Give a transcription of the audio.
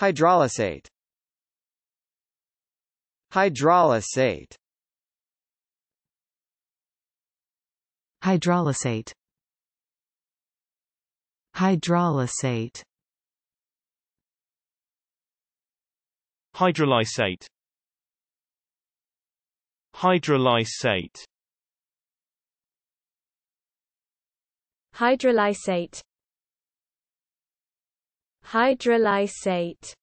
Hydrolysate Hydrolysate Hydrolysate Hydrolysate Hydrolysate Hydrolysate Hydrolysate hydrolysate